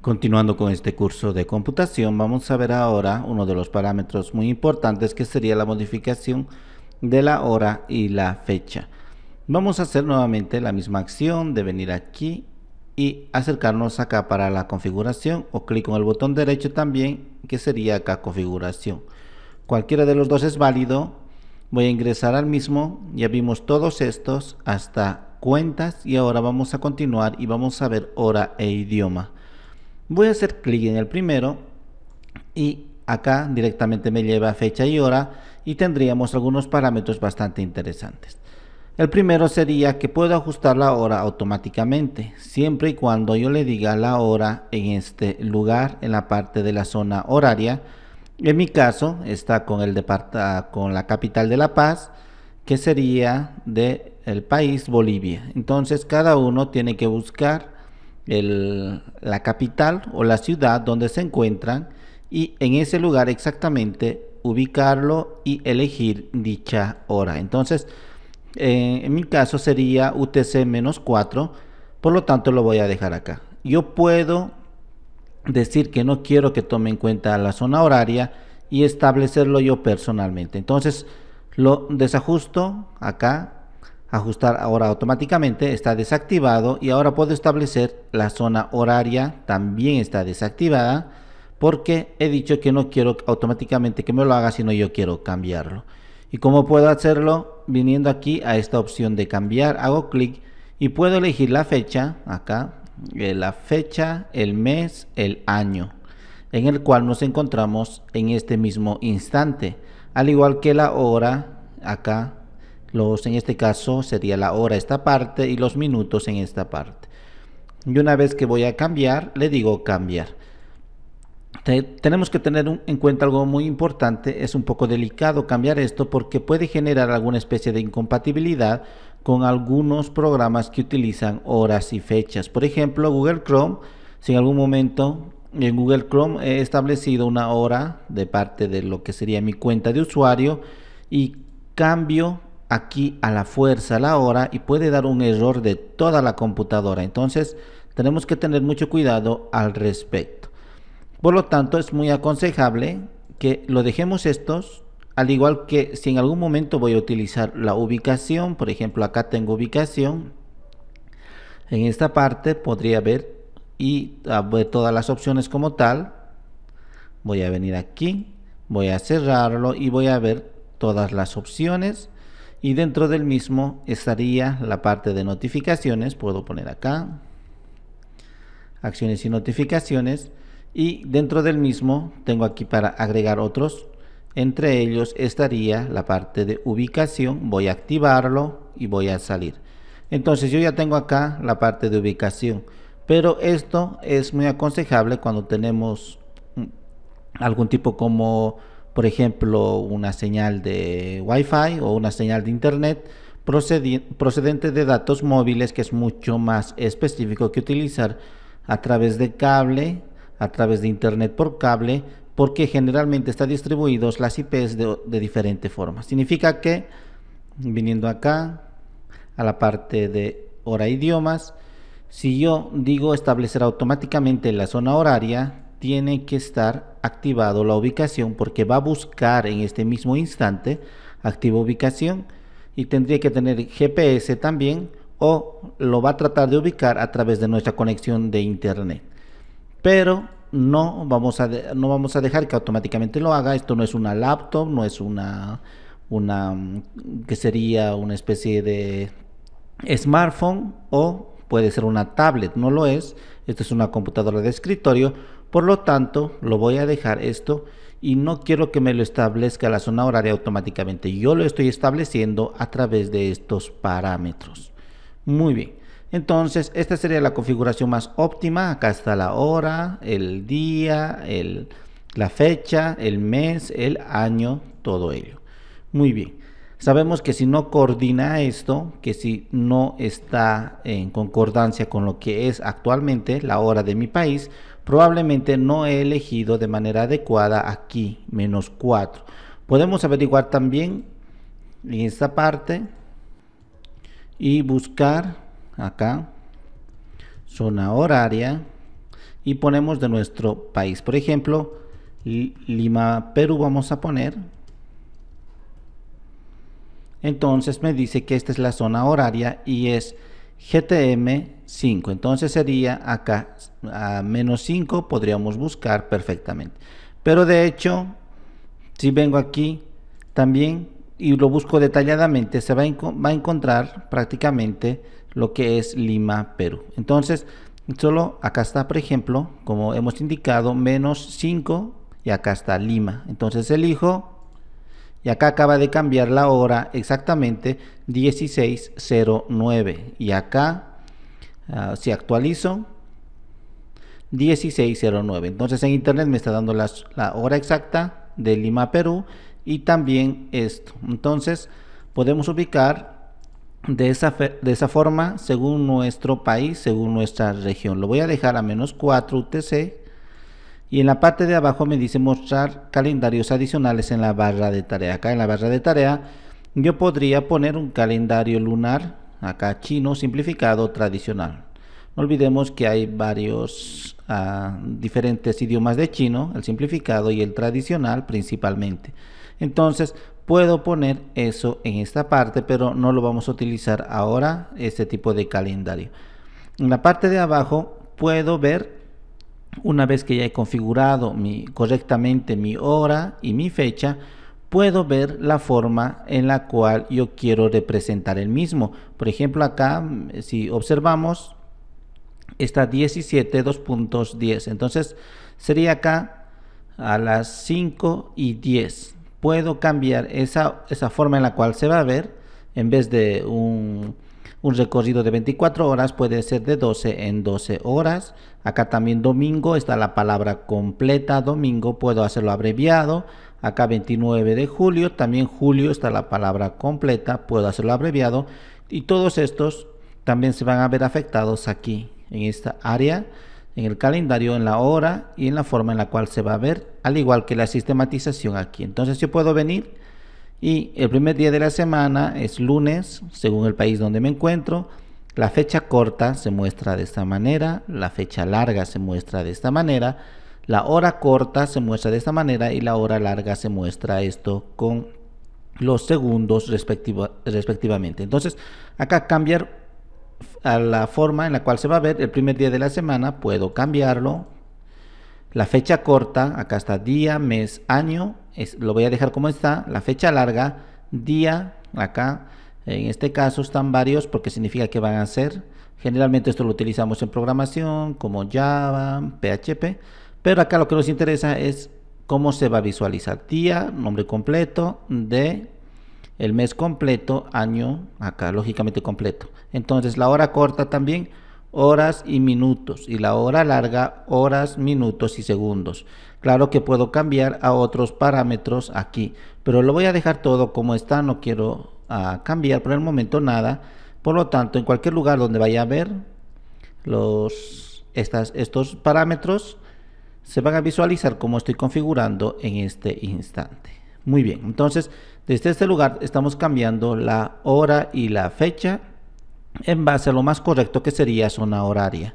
Continuando con este curso de computación, vamos a ver ahora uno de los parámetros muy importantes que sería la modificación de la hora y la fecha. Vamos a hacer nuevamente la misma acción de venir aquí y acercarnos acá para la configuración o clic con el botón derecho también que sería acá configuración. Cualquiera de los dos es válido. Voy a ingresar al mismo. Ya vimos todos estos hasta cuentas y ahora vamos a continuar y vamos a ver hora e idioma. Voy a hacer clic en el primero y acá directamente me lleva fecha y hora y tendríamos algunos parámetros bastante interesantes. El primero sería que puedo ajustar la hora automáticamente, siempre y cuando yo le diga la hora en este lugar, en la parte de la zona horaria. En mi caso está con, el con la capital de La Paz, que sería del el país Bolivia. Entonces cada uno tiene que buscar la capital o la ciudad donde se encuentran y en ese lugar exactamente ubicarlo y elegir dicha hora. Entonces, eh, en mi caso sería UTC-4, por lo tanto lo voy a dejar acá. Yo puedo decir que no quiero que tome en cuenta la zona horaria y establecerlo yo personalmente. Entonces, lo desajusto acá ajustar ahora automáticamente está desactivado y ahora puedo establecer la zona horaria también está desactivada porque he dicho que no quiero automáticamente que me lo haga sino yo quiero cambiarlo y cómo puedo hacerlo viniendo aquí a esta opción de cambiar hago clic y puedo elegir la fecha acá eh, la fecha el mes el año en el cual nos encontramos en este mismo instante al igual que la hora acá los, en este caso sería la hora esta parte y los minutos en esta parte. Y una vez que voy a cambiar, le digo cambiar. tenemos que tener en cuenta algo muy importante, es un poco delicado cambiar esto porque puede generar alguna especie de incompatibilidad con algunos programas que utilizan horas y fechas. Por ejemplo, Google Chrome, si en algún momento en Google Chrome he establecido una hora de parte de lo que sería mi cuenta de usuario y cambio aquí a la fuerza a la hora y puede dar un error de toda la computadora. Entonces tenemos que tener mucho cuidado al respecto. Por lo tanto es muy aconsejable que lo dejemos estos, al igual que si en algún momento voy a utilizar la ubicación, por ejemplo acá tengo ubicación, en esta parte podría ver y ver todas las opciones como tal. Voy a venir aquí, voy a cerrarlo y voy a ver todas las opciones y dentro del mismo estaría la parte de notificaciones, puedo poner acá, acciones y notificaciones, y dentro del mismo tengo aquí para agregar otros, entre ellos estaría la parte de ubicación, voy a activarlo y voy a salir. Entonces yo ya tengo acá la parte de ubicación, pero esto es muy aconsejable cuando tenemos mm, algún tipo como por ejemplo, una señal de Wi-Fi o una señal de Internet procedente de datos móviles, que es mucho más específico que utilizar a través de cable, a través de Internet por cable, porque generalmente están distribuidos las IPs de, de diferente forma. Significa que, viniendo acá a la parte de hora idiomas, si yo digo establecer automáticamente la zona horaria, tiene que estar activado la ubicación porque va a buscar en este mismo instante activa ubicación y tendría que tener GPS también o lo va a tratar de ubicar a través de nuestra conexión de internet. Pero no vamos a, no vamos a dejar que automáticamente lo haga. Esto no es una laptop, no es una, una mm, que sería una especie de smartphone o puede ser una tablet, no lo es. esto es una computadora de escritorio por lo tanto, lo voy a dejar esto y no quiero que me lo establezca la zona horaria automáticamente. Yo lo estoy estableciendo a través de estos parámetros. Muy bien. Entonces, esta sería la configuración más óptima. Acá está la hora, el día, la fecha, el mes, el año, todo ello. Muy bien. Sabemos que si no coordina esto, que si no está en concordancia con lo que es actualmente la hora de mi país, probablemente no he elegido de manera adecuada aquí, menos 4. Podemos averiguar también en esta parte y buscar acá zona horaria y ponemos de nuestro país. Por ejemplo, Lima, Perú vamos a poner. Entonces me dice que esta es la zona horaria y es GTM 5. Entonces sería acá a menos 5 podríamos buscar perfectamente. Pero de hecho, si vengo aquí también y lo busco detalladamente, se va a, va a encontrar prácticamente lo que es Lima, Perú. Entonces, solo acá está, por ejemplo, como hemos indicado, menos 5 y acá está Lima. Entonces elijo y acá acaba de cambiar la hora exactamente 16.09. Y acá, ah, si actualizo, 16.09. Entonces en internet me está dando la hora exacta de Lima, Perú. Y también esto. Entonces podemos ubicar de esa, de esa forma según nuestro país, según nuestra región. Lo voy a dejar a menos 4 UTC y en la parte de abajo me dice mostrar calendarios adicionales en la barra de tarea. Acá en la barra de tarea yo podría poner un calendario lunar, acá chino, simplificado, tradicional. No olvidemos que hay varios ah, diferentes idiomas de chino, el simplificado y el tradicional principalmente. Entonces puedo poner eso en esta parte, pero no lo vamos a utilizar ahora, este tipo de calendario. En la parte de abajo puedo ver una vez que ya he configurado mi, correctamente mi hora y mi fecha, puedo ver la forma en la cual yo quiero representar el mismo. Por ejemplo, acá, mm, si observamos, está 17, dos puntos Entonces, sería acá a las 5 y 10. Puedo cambiar esa, esa forma en la cual se va a ver, en vez de un un recorrido de 24 horas puede ser de 12 en 12 horas. Acá también domingo está la palabra completa. Domingo puedo hacerlo abreviado. Acá 29 de julio. También julio está la palabra completa. Puedo hacerlo abreviado. Y todos estos también se van a ver afectados aquí en esta área en el calendario, en la hora y en la forma en la cual se va a ver, al igual que la sistematización aquí. Entonces yo puedo venir y el primer día de la semana es lunes, según el país donde me encuentro. La fecha corta se muestra de esta manera, la fecha larga se muestra de esta manera, la hora corta se muestra de esta manera y la hora larga se muestra esto con los segundos respectivamente. Entonces, acá cambiar a la forma en la cual se va a ver el primer día de la semana, puedo cambiarlo, la fecha corta, acá está día, mes, año, es, lo voy a dejar como está. La fecha larga, día, acá, en este caso están varios porque significa que van a ser. Generalmente esto lo utilizamos en programación como Java, PHP, pero acá lo que nos interesa es cómo se va a visualizar. Día, nombre completo, de el mes completo, año, acá lógicamente completo. Entonces la hora corta también horas y minutos y la hora larga horas, minutos y segundos. Claro que puedo cambiar a otros parámetros aquí, pero lo voy a dejar todo como está, no quiero ah, cambiar por el momento nada. Por lo tanto, en cualquier lugar donde vaya a ver los, estas, estos parámetros, se van a visualizar como estoy configurando en este instante. Muy bien, entonces desde este lugar estamos cambiando la hora y la fecha en base a lo más correcto que sería zona horaria.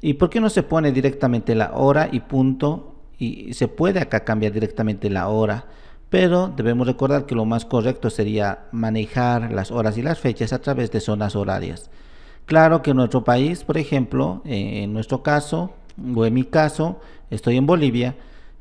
¿Y por qué no se pone directamente la hora y punto? Y se puede acá cambiar directamente la hora, pero debemos recordar que lo más correcto sería manejar las horas y las fechas a través de zonas horarias. Claro que en nuestro país, por ejemplo, eh, en nuestro caso, o en mi caso, estoy en Bolivia,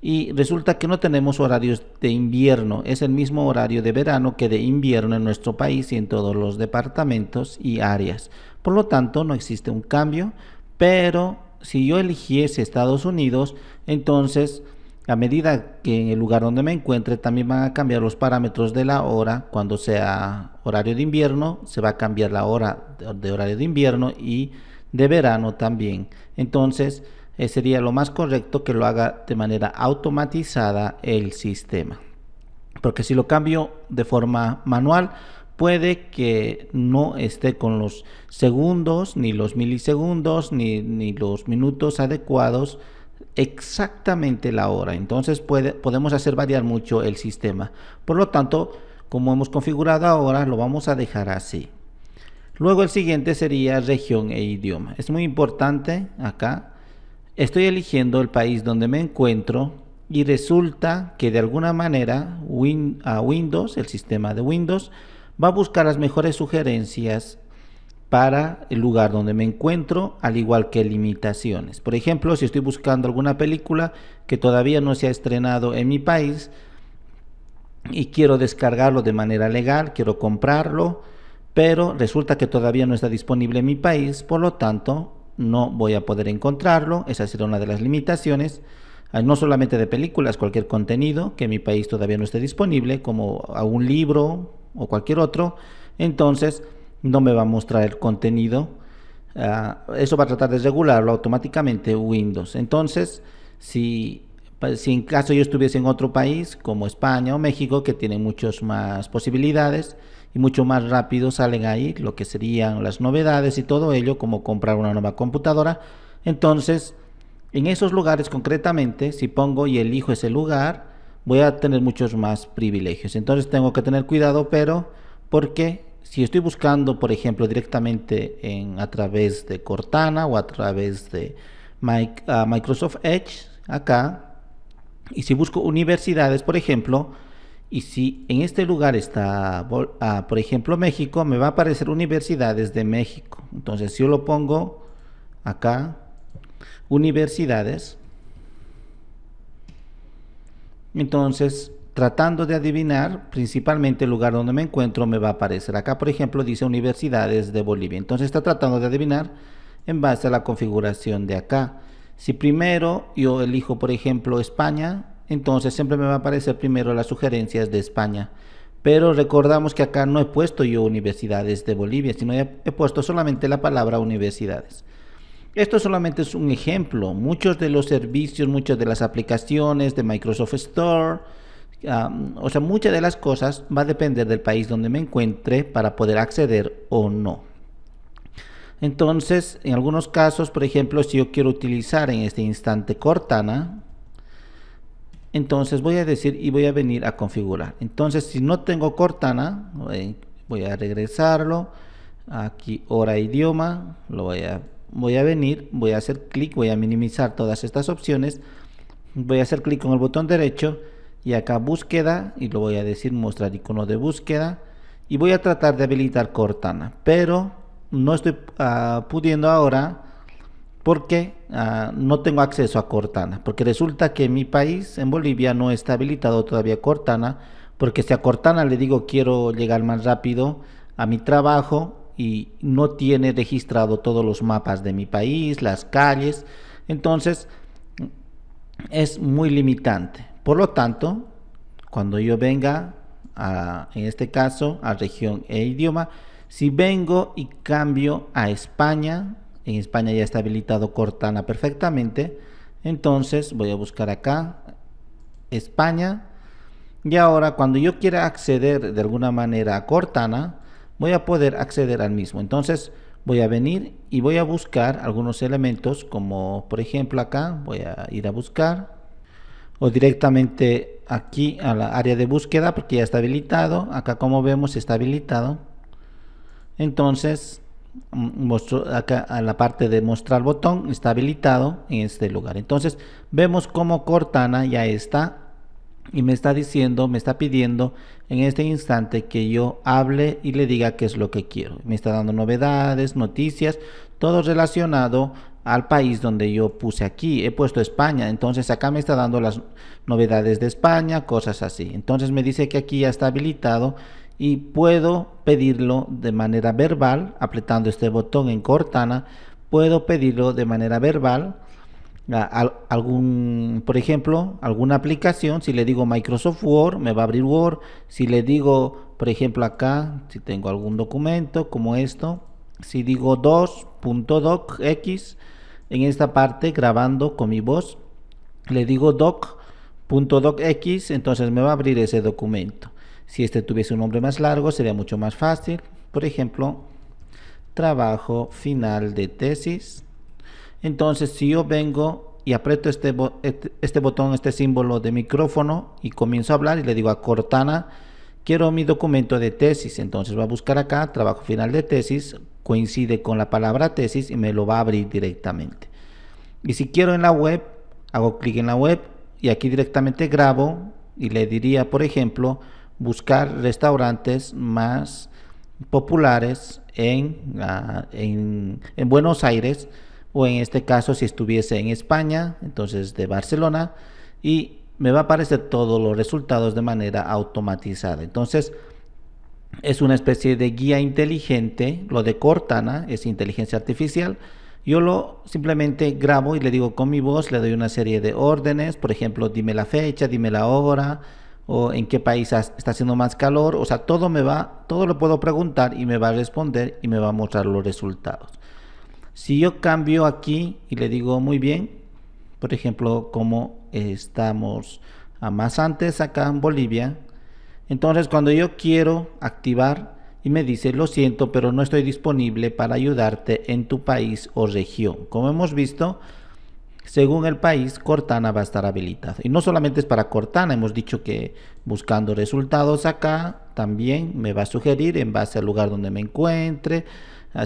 y resulta que no tenemos horarios de invierno, es el mismo horario de verano que de invierno en nuestro país y en todos los departamentos y áreas. Por lo tanto, no existe un cambio, pero si yo eligiese Estados Unidos, entonces a medida que en el lugar donde me encuentre también van a cambiar los parámetros de la hora, cuando sea horario de invierno, se va a cambiar la hora de horario de invierno y de verano también. Entonces, eh, sería lo más correcto que lo haga de manera automatizada el sistema. Porque si lo cambio de forma manual, puede que no esté con los segundos, ni los milisegundos, ni, los minutos adecuados exactamente la hora. Entonces puede, podemos hacer variar mucho el sistema. Por lo tanto, como hemos configurado ahora, lo vamos a dejar así. Luego el siguiente sería región e idioma. Es muy importante acá Estoy eligiendo el país donde me encuentro y resulta que de alguna manera Windows, el sistema de Windows, va a buscar las mejores sugerencias para el lugar donde me encuentro, al igual que limitaciones. Por ejemplo, si estoy buscando alguna película que todavía no se ha estrenado en mi país y quiero descargarlo de manera legal, quiero comprarlo, pero resulta que todavía no está disponible en mi país, por lo tanto, no voy a poder encontrarlo, esa será una de las limitaciones, ah, no solamente de películas, cualquier contenido que en mi país todavía no esté disponible, como a un libro o cualquier otro, entonces no me va a mostrar el contenido. Ah, eso va a tratar de regularlo automáticamente Windows. Entonces, si, pues, si en caso yo estuviese en otro país, como España o México, que tiene muchas más posibilidades, y mucho más rápido salen ahí lo que serían las novedades y todo ello, como comprar una nueva computadora. Entonces, en esos lugares concretamente, si pongo y elijo ese lugar, voy a tener muchos más privilegios. Entonces tengo que tener cuidado, pero porque si estoy buscando, por ejemplo, directamente en, a través de Cortana o a través de ah, Microsoft Edge, acá, y si busco universidades, por ejemplo, y si en este lugar está, ah, por ejemplo, México, me va a aparecer universidades de México. Entonces, si yo lo pongo acá, universidades, entonces, tratando de adivinar, principalmente el lugar donde me encuentro me va a aparecer. Acá, por ejemplo, dice Universidades de Bolivia. Entonces, está tratando de adivinar en base a la configuración de acá. Si primero yo elijo, por ejemplo, España, entonces siempre me va a aparecer primero las sugerencias de España. Pero recordamos que acá no he puesto yo universidades de Bolivia, sino he puesto solamente la palabra universidades. Esto solamente es un ejemplo. Muchos de los servicios, muchas de las aplicaciones de Microsoft Store, o sea, muchas de las cosas va a depender del país donde me encuentre para poder acceder o no. Entonces, en algunos casos, por ejemplo, si yo quiero utilizar en este instante Cortana, entonces voy a decir y voy a venir a configurar. Entonces si no tengo Cortana, voy a regresarlo. Aquí hora idioma, lo voy a, voy a venir, voy a hacer clic, voy a minimizar todas estas opciones. Voy a hacer clic con el botón derecho y acá búsqueda y lo voy a decir mostrar icono de búsqueda. Y voy a tratar de habilitar Cortana, pero no estoy ah, pudiendo ahora porque ah, no tengo acceso a Cortana, porque resulta que mi país, en Bolivia, no está habilitado todavía Cortana, porque si a Cortana le digo quiero llegar más rápido a mi trabajo y no tiene registrado todos los mapas de mi país, las calles, entonces es muy limitante. Por lo tanto, cuando yo venga, en este caso, a región e idioma, si vengo y cambio a España, en España ya está habilitado Cortana perfectamente. Entonces voy a buscar acá España. Y ahora cuando yo quiera acceder de alguna manera a Cortana, voy a poder acceder al mismo. Entonces voy a venir y voy a buscar algunos elementos como por ejemplo acá voy a ir a buscar o directamente aquí a la área de búsqueda porque ya está habilitado acá como vemos está habilitado entonces acá a la parte de mostrar botón está habilitado en este lugar entonces vemos como Cortana ya está y me está diciendo, me está pidiendo en este instante que yo hable y le diga qué es lo que quiero. Me está dando novedades, noticias, todo relacionado al país donde yo puse aquí. He puesto España, entonces acá me está dando las novedades de España, cosas así. Entonces me dice que aquí ya está habilitado y puedo pedirlo de manera verbal, apretando este botón en Cortana, puedo pedirlo de manera verbal. algún, por ejemplo, alguna aplicación, si le digo Microsoft Word, me va a abrir Word. Si le digo, por ejemplo, acá, si tengo algún documento como esto, si digo 2.docx, en esta parte grabando con mi voz, le digo doc.docx, entonces me va a abrir ese documento. Si este tuviese un nombre más largo, sería mucho más fácil. Por ejemplo, trabajo final de tesis. Entonces, si yo vengo y aprieto este, este, este botón, este símbolo de micrófono y comienzo a hablar y le digo a Cortana, quiero mi documento de tesis. Entonces va a buscar acá, trabajo final de tesis, coincide con la palabra tesis y me lo va a abrir directamente. Y si quiero en la web, hago clic en la web y aquí directamente grabo y le diría, por ejemplo, buscar restaurantes más populares ah, en, Buenos Aires o en este caso si estuviese en España, entonces de Barcelona y me va a aparecer todos los resultados de manera automatizada. Entonces es una especie de guía inteligente, lo de Cortana es inteligencia artificial. Yo lo simplemente grabo y le digo con mi voz, le doy una serie de órdenes, por ejemplo, dime la fecha, dime la hora, o en qué país está haciendo más calor, o sea, todo me va, todo lo puedo preguntar y me va a responder y me va a mostrar los resultados. Si yo cambio aquí y le digo muy bien, por ejemplo, como estamos a más antes acá en Bolivia, entonces cuando yo quiero activar y me dice, lo siento, pero no estoy disponible para ayudarte en tu país o región. Como hemos visto, según el país, Cortana va a estar habilitado. Y no solamente es para Cortana, hemos dicho que buscando resultados acá también me va a sugerir en base al lugar donde me encuentre,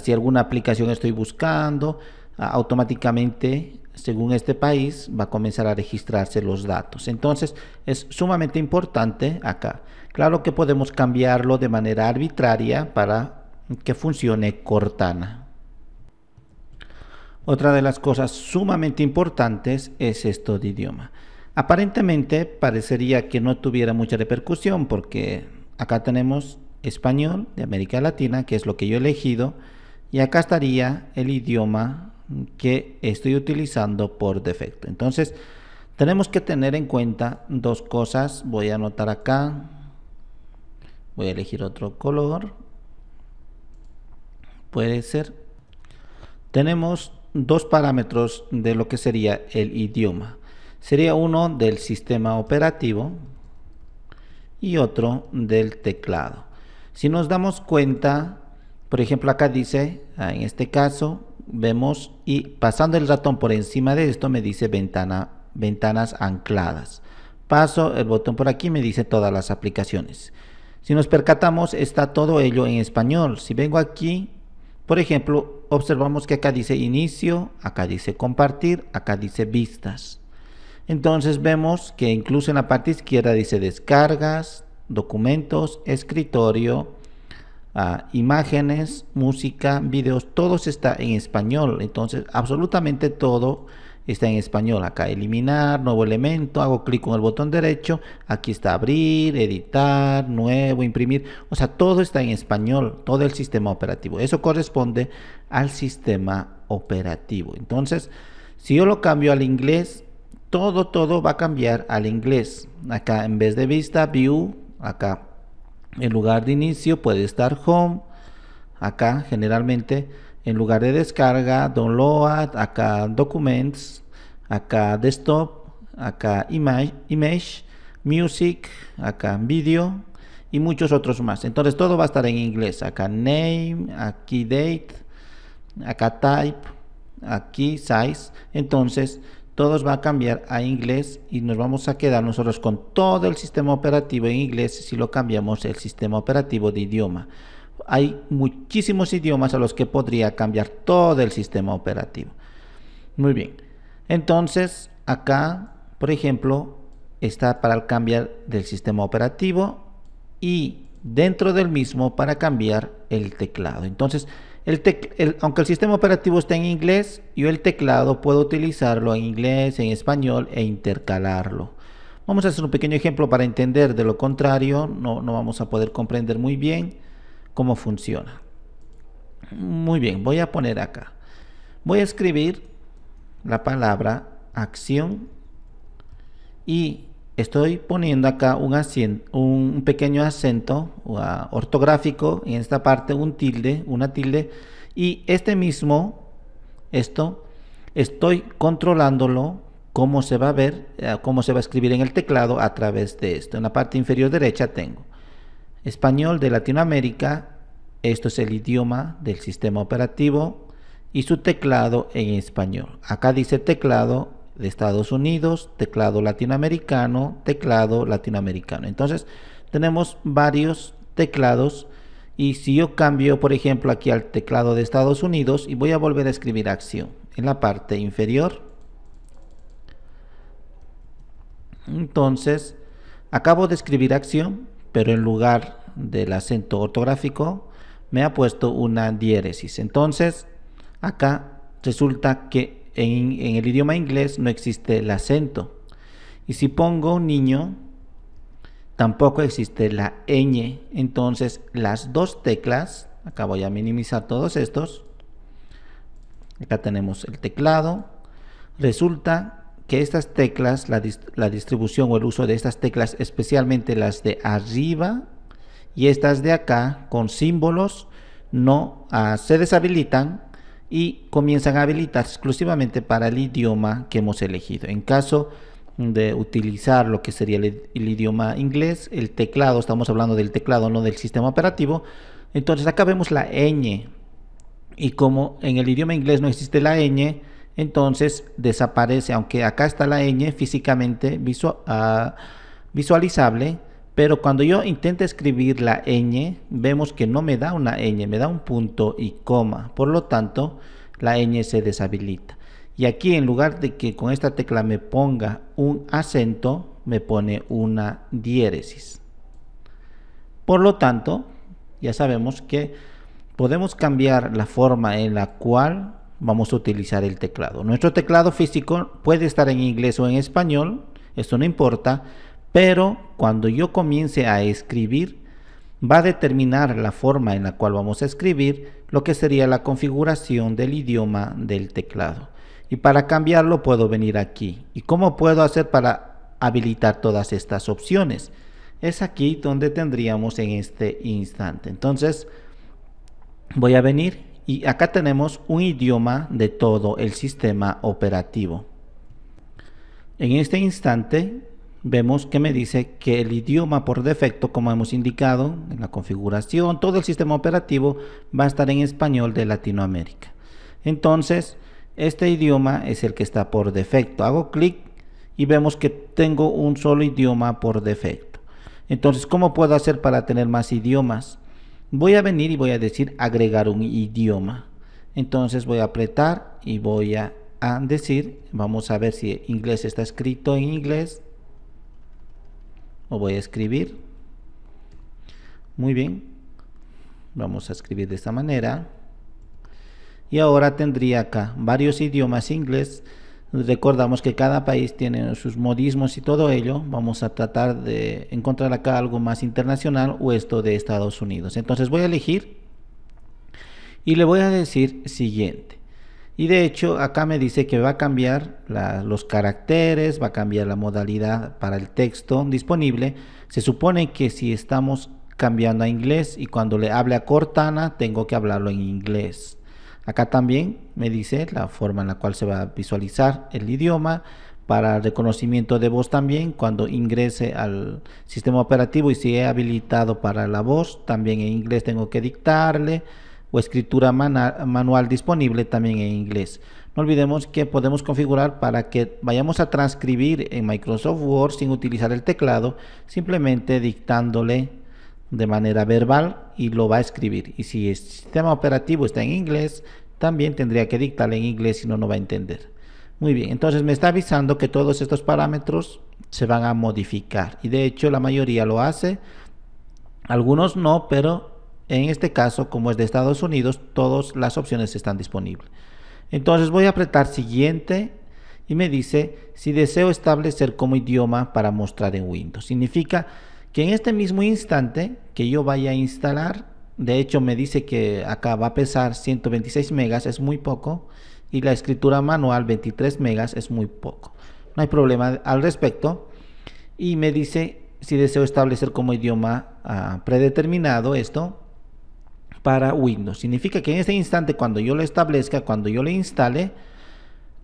si alguna aplicación estoy buscando, automáticamente según este país va a comenzar a registrarse los datos. Entonces es sumamente importante acá. Claro que podemos cambiarlo de manera arbitraria para que funcione Cortana. Otra de las cosas sumamente importantes es esto de idioma. Aparentemente parecería que no tuviera mucha repercusión porque acá tenemos español de América Latina, que es lo que yo he elegido, y acá estaría el idioma que estoy utilizando por defecto. Entonces, tenemos que tener en cuenta dos cosas. Voy a anotar acá. Voy a elegir otro color. Puede ser. Tenemos dos parámetros de lo que sería el idioma. Sería uno del sistema operativo y otro del teclado. Si nos damos cuenta, por ejemplo, acá dice, ah, en este caso, vemos y pasando el ratón por encima de esto me dice ventana, ventanas ancladas. Paso el botón por aquí me dice todas las aplicaciones. Si nos percatamos, está todo ello en español. Si vengo aquí, por ejemplo, observamos que acá dice inicio, acá dice compartir, acá dice vistas. Entonces vemos que incluso en la parte izquierda dice descargas, documentos, escritorio, ah, imágenes, música, videos, todo está en español. Entonces absolutamente todo está en español acá, eliminar, nuevo elemento, hago clic con el botón derecho, aquí está abrir, editar, nuevo, imprimir, o sea, todo está en español, todo el sistema operativo, eso corresponde al sistema operativo. Entonces, si yo lo cambio al inglés, todo, todo va a cambiar al inglés. Acá en vez de vista, view, acá en lugar de inicio puede estar home, acá generalmente en lugar de descarga, download, acá documents, acá desktop, acá image, image music, acá video y muchos otros más. Entonces todo va a estar en inglés. Acá name, aquí date, acá type, aquí size. Entonces todos va a cambiar a inglés y nos vamos a quedar nosotros con todo el sistema operativo en inglés si lo cambiamos el sistema operativo de idioma hay muchísimos idiomas a los que podría cambiar todo el sistema operativo. Muy bien. Entonces, acá, por ejemplo, está para cambiar del sistema operativo y dentro del mismo para cambiar el teclado. Entonces, aunque el sistema operativo está en inglés, yo el teclado puedo utilizarlo en inglés, en español e intercalarlo. Vamos a hacer un pequeño ejemplo para entender, de lo contrario no vamos a poder comprender muy bien cómo funciona. Muy bien, voy a poner acá. Voy a escribir la palabra acción y estoy poniendo acá un, un pequeño acento ortográfico ah, ortográfico en esta parte, un tilde, una tilde y este mismo, esto, estoy controlándolo cómo se va a ver, eh, cómo se va a escribir en el teclado a través de esto. En la parte inferior derecha tengo español de Latinoamérica, esto es el idioma del sistema operativo, y su teclado en español. Acá dice teclado de Estados Unidos, teclado latinoamericano, teclado latinoamericano. Entonces tenemos varios teclados y si yo cambio por ejemplo aquí al teclado de Estados Unidos y voy a volver a escribir acción en la parte inferior entonces acabo de escribir acción pero en lugar del acento ortográfico me ha puesto una diéresis. Entonces, acá resulta que en, el idioma inglés no existe el acento. Y si pongo un niño, tampoco existe la ñ. Entonces, las dos teclas, acá voy a minimizar todos estos. Acá tenemos el teclado. Resulta que estas teclas, la, distribución o el uso de estas teclas, especialmente las de arriba y estas de acá con símbolos, no ah, se deshabilitan y comienzan a habilitar exclusivamente para el idioma que hemos elegido. En caso de utilizar lo que sería el, el idioma inglés, el teclado, estamos hablando del teclado, no del sistema operativo, entonces acá vemos la ñ y como en el idioma inglés no existe la ñ, entonces desaparece, aunque acá está la ñ físicamente ah, visualizable, pero cuando yo intento escribir la ñ, vemos que no me da una ñ, me da un punto y coma, por lo tanto la ñ se deshabilita. Y aquí en lugar de que con esta tecla me ponga un acento, me pone una diéresis. Por lo tanto, ya sabemos que podemos cambiar la forma en la cual vamos a utilizar el teclado. Nuestro teclado físico puede estar en inglés o en español, esto no importa, pero cuando yo comience a escribir, va a determinar la forma en la cual vamos a escribir, lo que sería la configuración del idioma del teclado. Y para cambiarlo puedo venir aquí. ¿Y cómo puedo hacer para habilitar todas estas opciones? Es aquí donde tendríamos en este instante. Entonces, voy a venir y acá tenemos un idioma de todo el sistema operativo. En este instante vemos que me dice que el idioma por defecto, como hemos indicado en la configuración, todo el sistema operativo va a estar en español de Latinoamérica. Entonces, este idioma es el que está por defecto. Hago clic y vemos que tengo un solo idioma por defecto. Entonces, ¿cómo puedo hacer para tener más idiomas? voy a venir y voy a decir agregar un idioma. Entonces voy a apretar y voy a, decir, vamos a ver si inglés está escrito en inglés. O voy a escribir. Muy bien. Vamos a escribir de esta manera. Y ahora tendría acá varios idiomas inglés Recordamos que cada país tiene sus modismos y todo ello. Vamos a tratar de encontrar acá algo más internacional o esto de Estados Unidos. Entonces voy a elegir y le voy a decir siguiente. Y de hecho acá me dice que va a cambiar los caracteres, va a cambiar la modalidad para el texto disponible. Se supone que si estamos cambiando a inglés y cuando le hable a Cortana tengo que hablarlo en inglés. Acá también me dice la forma en la cual se va a visualizar el idioma para reconocimiento de voz también cuando ingrese al sistema operativo y si he habilitado para la voz también en inglés tengo que dictarle o escritura manual disponible también en inglés. No olvidemos que podemos configurar para que vayamos a transcribir en Microsoft Word sin utilizar el teclado, simplemente dictándole de manera verbal y lo va a escribir. Y si el sistema operativo está en inglés, también tendría que dictarle en inglés, si no, no va a entender. Muy bien, entonces me está avisando que todos estos parámetros se van a modificar. Y de hecho la mayoría lo hace, algunos no, pero en este caso, como es de Estados Unidos, todas las opciones están disponibles. Entonces voy a apretar siguiente y me dice si deseo establecer como idioma para mostrar en Windows. Significa que en este mismo instante que yo vaya a instalar, de hecho me dice que acá va a pesar 126 megas, es muy poco, y la escritura manual 23 megas es muy poco. No hay problema al respecto. Y me dice si deseo establecer como idioma ah, predeterminado esto para Windows. Significa que en este instante cuando yo lo establezca, cuando yo le instale,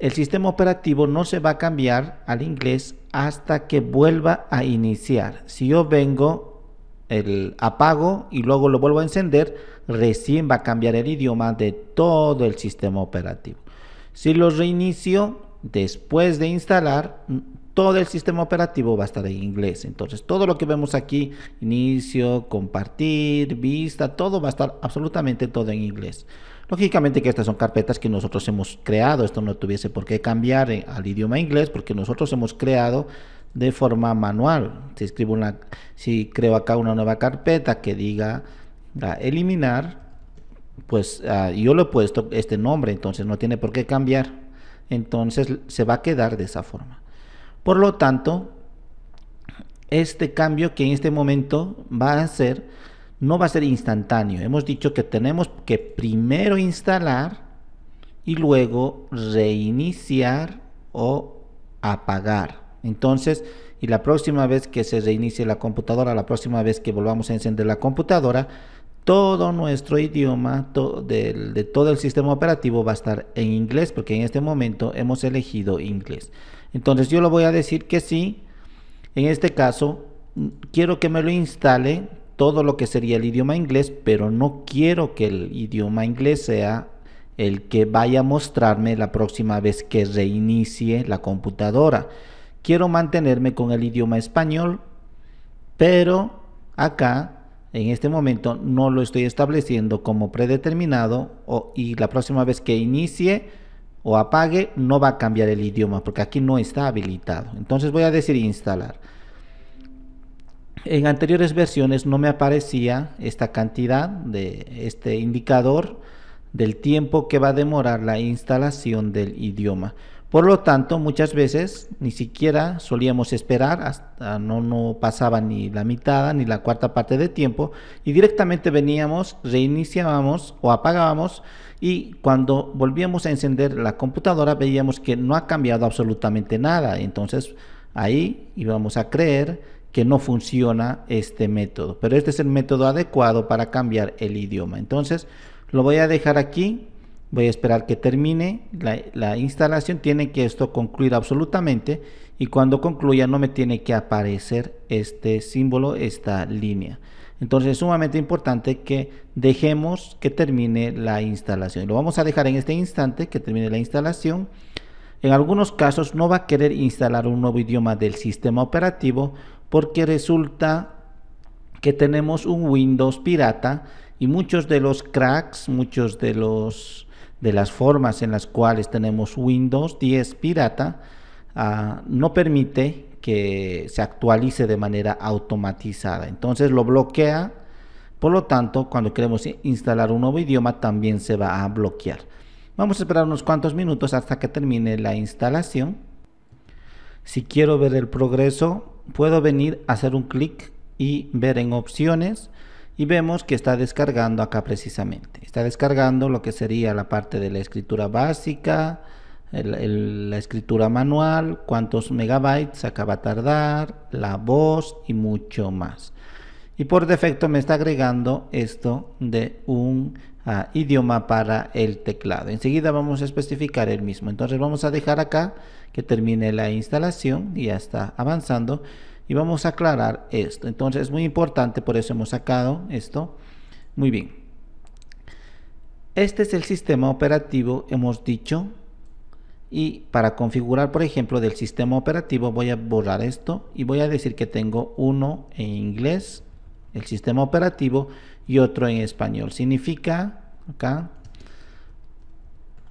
el sistema operativo no se va a cambiar al inglés hasta que vuelva a iniciar. Si yo vengo, el apago y luego lo vuelvo a encender, recién va a cambiar el idioma de todo el sistema operativo. Si lo reinicio después de instalar, mm, todo el sistema operativo va a estar en inglés. Entonces, todo lo que vemos aquí, inicio, compartir, vista, todo va a estar absolutamente todo en inglés. Lógicamente que estas son carpetas que nosotros hemos creado, esto no tuviese por qué cambiar al idioma inglés porque nosotros hemos creado de forma manual. Si escribo una, si creo acá una nueva carpeta que diga ah, eliminar, pues ah, yo le he puesto este nombre, entonces no tiene por qué cambiar. Entonces se va a quedar de esa forma. Por lo tanto, este cambio que en este momento va a ser no va a ser instantáneo. Hemos dicho que tenemos que primero instalar y luego reiniciar o apagar. Entonces, y la próxima vez que se reinicie la computadora, la próxima vez que volvamos a encender la computadora, todo nuestro idioma todo de, de, todo el sistema operativo va a estar en inglés, porque en este momento hemos elegido inglés. Entonces yo lo voy a decir que sí, en este caso mm, quiero que me lo instale todo lo que sería el idioma inglés, pero no quiero que el idioma inglés sea el que vaya a mostrarme la próxima vez que reinicie la computadora. Quiero mantenerme con el idioma español, pero acá en este momento no lo estoy estableciendo como predeterminado y la próxima vez que inicie o apague no va a cambiar el idioma porque aquí no está habilitado. Entonces voy a decir instalar. En anteriores versiones no me aparecía esta cantidad de este indicador del tiempo que va a demorar la instalación del idioma. Por lo tanto, muchas veces ni siquiera solíamos esperar, hasta no, no pasaba ni la mitad ni la cuarta parte de tiempo y directamente veníamos, reiniciábamos o apagábamos y cuando volvíamos a encender la computadora veíamos que no ha cambiado absolutamente nada. Entonces ahí íbamos a creer que no funciona este método. Pero este es el método adecuado para cambiar el idioma. Entonces lo voy a dejar aquí. Voy a esperar que termine la, instalación. Tiene que esto concluir absolutamente. Y cuando concluya no me tiene que aparecer este símbolo, esta línea. Entonces es sumamente importante que dejemos que termine la instalación. Lo vamos a dejar en este instante que termine la instalación. En algunos casos no va a querer instalar un nuevo idioma del sistema operativo porque resulta que tenemos un Windows pirata y muchos de los cracks, muchos de los de las formas en las cuales tenemos Windows 10 pirata ah, no permite que se actualice de manera automatizada. Entonces lo bloquea. Por lo tanto, cuando queremos instalar un nuevo idioma también se va a bloquear. Vamos a esperar unos cuantos minutos hasta que termine la instalación. Si quiero ver el progreso, puedo venir a hacer un clic y ver en opciones y vemos que está descargando acá precisamente. Está descargando lo que sería la parte de la escritura básica, la escritura manual, cuántos megabytes acaba tardar, la voz y mucho más. Y por defecto me está agregando esto de un idioma para el teclado. Enseguida vamos a especificar el mismo. Entonces vamos a dejar acá que termine la instalación y ya está avanzando. Y vamos a aclarar esto. Entonces es muy importante, por eso hemos sacado esto. Muy bien. Este es el sistema operativo, hemos dicho. Y para configurar, por ejemplo, del sistema operativo, voy a borrar esto y voy a decir que tengo uno en inglés, el sistema operativo, y otro en español. Significa, acá,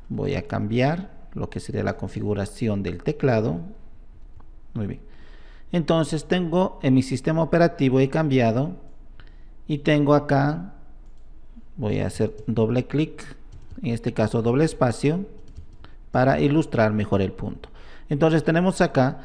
voy a cambiar lo que sería la configuración del teclado. Muy bien. Entonces tengo en mi sistema operativo he cambiado y tengo acá, voy a hacer doble clic, en este caso doble espacio, para ilustrar mejor el punto. Entonces tenemos acá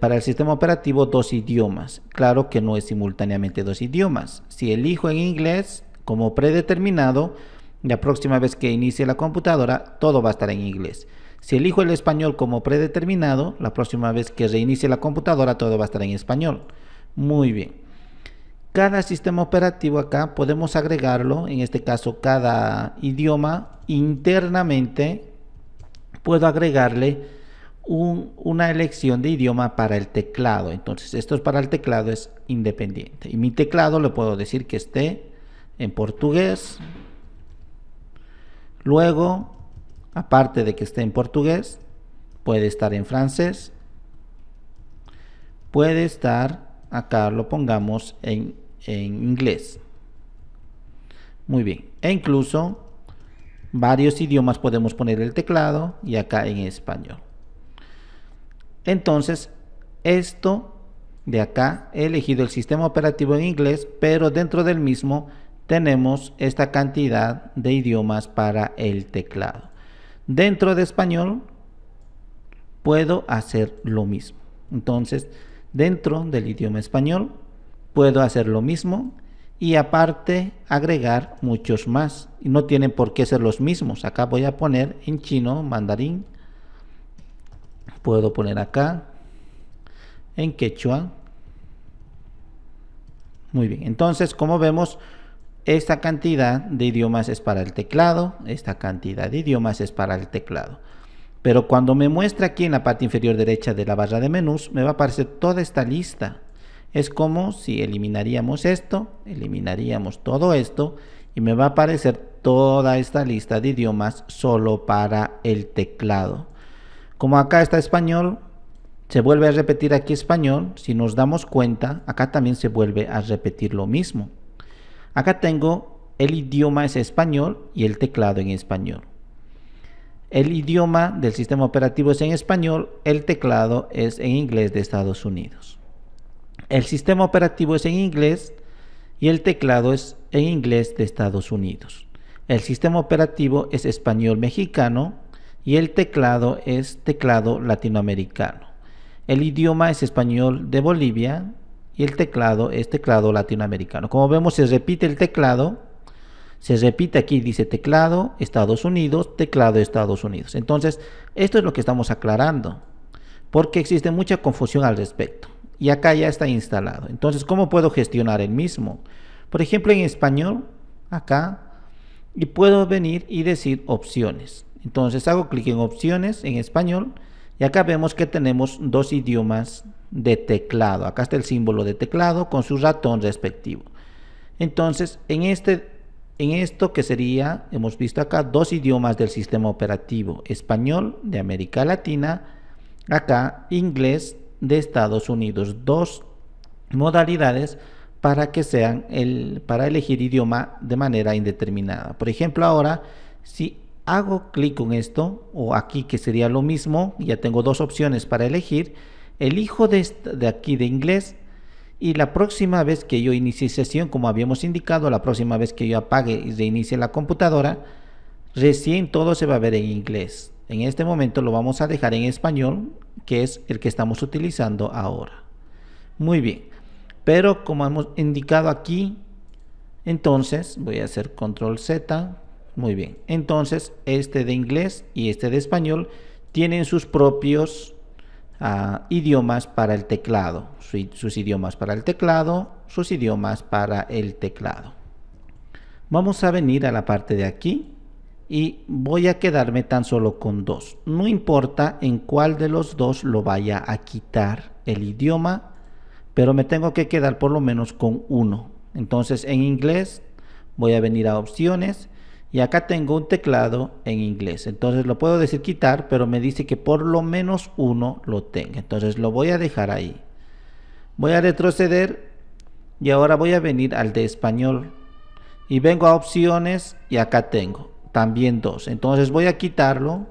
para el sistema operativo dos idiomas. Claro que no es simultáneamente dos idiomas. Si elijo en inglés como predeterminado, la próxima vez que inicie la computadora, todo va a estar en inglés. Si elijo el español como predeterminado, la próxima vez que reinicie la computadora, todo va a estar en español. Muy bien. Cada sistema operativo acá podemos agregarlo, en este caso cada idioma, internamente puedo agregarle una elección de idioma para el teclado. Entonces, esto es para el teclado, es independiente. Y mi teclado le puedo decir que esté en portugués. Luego, aparte de que esté en portugués, puede estar en francés. Puede estar, acá lo pongamos en, en inglés. Muy bien. E incluso varios idiomas podemos poner el teclado y acá en español. Entonces, esto de acá he elegido el sistema operativo en inglés, pero dentro del mismo tenemos esta cantidad de idiomas para el teclado. Dentro de español puedo hacer lo mismo. Entonces, dentro del idioma español puedo hacer lo mismo y aparte agregar muchos más. No tienen por qué ser los mismos. Acá voy a poner en chino, mandarín, puedo poner acá en quechua. Muy bien, entonces como vemos, esta cantidad de idiomas es para el teclado, esta cantidad de idiomas es para el teclado. Pero cuando me muestra aquí en la parte inferior derecha de la barra de menús, me va a aparecer toda esta lista. Es como si eliminaríamos esto, eliminaríamos todo esto y me va a aparecer toda esta lista de idiomas solo para el teclado. Como acá está español, se vuelve a repetir aquí español. Si nos damos cuenta, acá también se vuelve a repetir lo mismo. Acá tengo el idioma es español y el teclado en español. El idioma del sistema operativo es en español, el teclado es en inglés de Estados Unidos. El sistema operativo es en inglés y el teclado es en inglés de Estados Unidos. El sistema operativo es español mexicano y el teclado es teclado latinoamericano. El idioma es español de Bolivia y el teclado es teclado latinoamericano. Como vemos se repite el teclado, se repite aquí, dice teclado Estados Unidos, teclado Estados Unidos. Entonces, esto es lo que estamos aclarando, porque existe mucha confusión al respecto. Y acá ya está instalado. Entonces, ¿cómo puedo gestionar el mismo? Por ejemplo, en español, acá, y puedo venir y decir opciones. Entonces hago clic en opciones en español y acá vemos que tenemos dos idiomas de teclado. Acá está el símbolo de teclado con su ratón respectivo. Entonces en, este, en esto que sería, hemos visto acá, dos idiomas del sistema operativo. Español de América Latina, acá inglés de Estados Unidos. Dos modalidades para que sean el, para elegir idioma de manera indeterminada. Por ejemplo, ahora si hago clic en esto o aquí que sería lo mismo ya tengo dos opciones para elegir elijo de, de aquí de inglés y la próxima vez que yo inicie sesión como habíamos indicado la próxima vez que yo apague y reinicie la computadora recién todo se va a ver en inglés en este momento lo vamos a dejar en español que es el que estamos utilizando ahora muy bien pero como hemos indicado aquí entonces voy a hacer control z muy bien. Entonces, este de inglés y este de español tienen sus propios ah, idiomas para el teclado. sus idiomas para el teclado, sus idiomas para el teclado. Vamos a venir a la parte de aquí y voy a quedarme tan solo con dos. No importa en cuál de los dos lo vaya a quitar el idioma, pero me tengo que quedar por lo menos con uno. Entonces, en inglés voy a venir a opciones y acá tengo un teclado en inglés. Entonces lo puedo decir quitar, pero me dice que por lo menos uno lo tenga. Entonces lo voy a dejar ahí. Voy a retroceder y ahora voy a venir al de español. Y vengo a opciones y acá tengo también dos. Entonces voy a quitarlo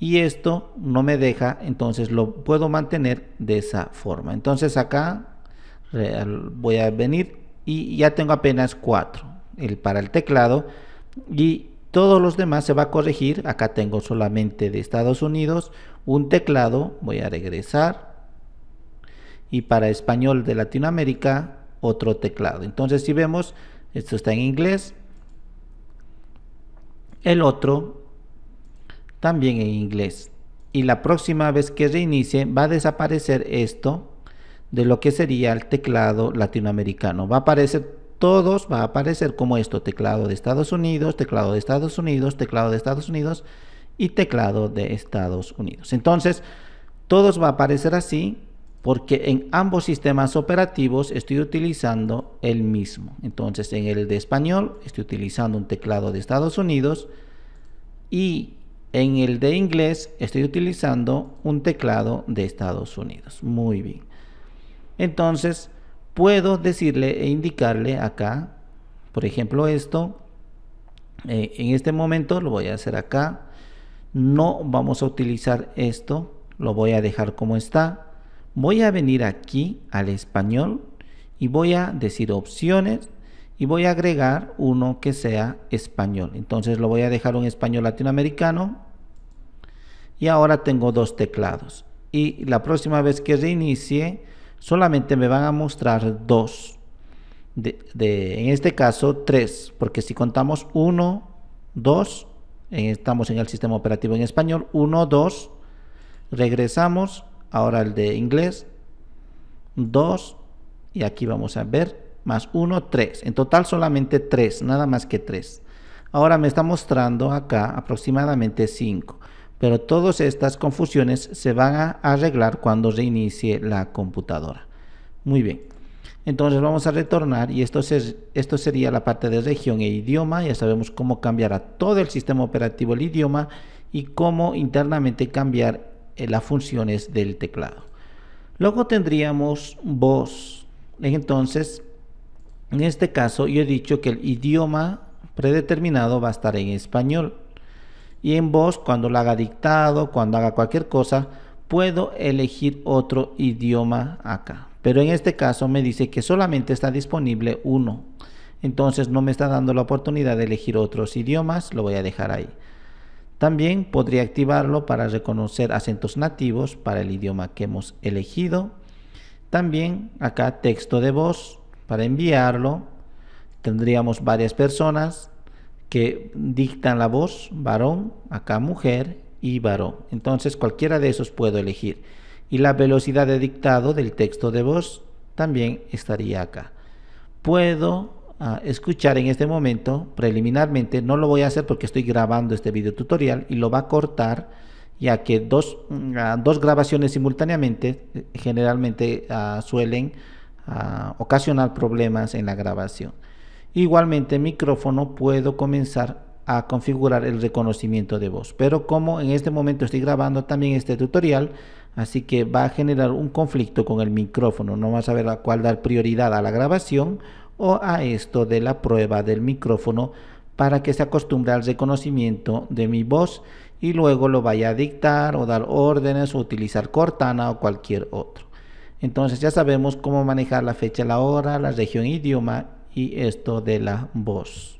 y esto no me deja, entonces lo puedo mantener de esa forma. Entonces acá voy a venir y ya tengo apenas cuatro. El, para el teclado y todos los demás se va a corregir. Acá tengo solamente de Estados Unidos un teclado. Voy a regresar. Y para español de Latinoamérica, otro teclado. Entonces, si vemos, esto está en inglés. El otro también en inglés. Y la próxima vez que reinicie, va a desaparecer esto de lo que sería el teclado latinoamericano. Va a aparecer todos va a aparecer como esto, teclado de Estados Unidos, teclado de Estados Unidos, teclado de Estados Unidos y teclado de Estados Unidos. Entonces, todos va a aparecer así porque en ambos sistemas operativos estoy utilizando el mismo. Entonces, en el de español estoy utilizando un teclado de Estados Unidos y en el de inglés estoy utilizando un teclado de Estados Unidos. Muy bien. Entonces, puedo decirle e indicarle acá, por ejemplo esto, eh, en este momento lo voy a hacer acá, no vamos a utilizar esto, lo voy a dejar como está, voy a venir aquí al español y voy a decir opciones y voy a agregar uno que sea español, entonces lo voy a dejar un español latinoamericano y ahora tengo dos teclados y la próxima vez que reinicie solamente me van a mostrar dos. De, en este caso, tres, porque si contamos uno, dos, estamos en el sistema operativo en español, uno, dos, regresamos, ahora el de inglés, dos, y aquí vamos a ver, más uno, tres. En total solamente tres, nada más que tres. Ahora me está mostrando acá aproximadamente 5 pero todas estas confusiones se van a arreglar cuando reinicie la computadora. Muy bien. Entonces vamos a retornar y esto, es esto sería la parte de región e idioma. Ya sabemos cómo cambiar a todo el sistema operativo el idioma y cómo internamente cambiar eh, las funciones del teclado. Luego tendríamos voz. Entonces, en este caso yo he dicho que el idioma predeterminado va a estar en español y en voz cuando lo haga dictado, cuando haga cualquier cosa, puedo elegir otro idioma acá. Pero en este caso me dice que solamente está disponible uno. Entonces no me está dando la oportunidad de elegir otros idiomas, lo voy a dejar ahí. También podría activarlo para reconocer acentos nativos para el idioma que hemos elegido. También acá texto de voz para enviarlo. Tendríamos varias personas que dictan la voz, varón, acá mujer y varón. Entonces cualquiera de esos puedo elegir. Y la velocidad de dictado del texto de voz también estaría acá. Puedo ah, escuchar en este momento, preliminarmente, no lo voy a hacer porque estoy grabando este video tutorial y lo va a cortar ya que dos, mm, ah, grabaciones simultáneamente eh, generalmente ah, suelen ocasionar problemas en la grabación. Igualmente micrófono puedo comenzar a configurar el reconocimiento de voz. Pero como en este momento estoy grabando también este tutorial, así que va a generar un conflicto con el micrófono. No va a saber a cuál dar prioridad a la grabación o a esto de la prueba del micrófono para que se acostumbre al reconocimiento de mi voz y luego lo vaya a dictar o dar órdenes o utilizar Cortana o cualquier otro. Entonces ya sabemos cómo manejar la fecha, la hora, la región, idioma y esto de la voz.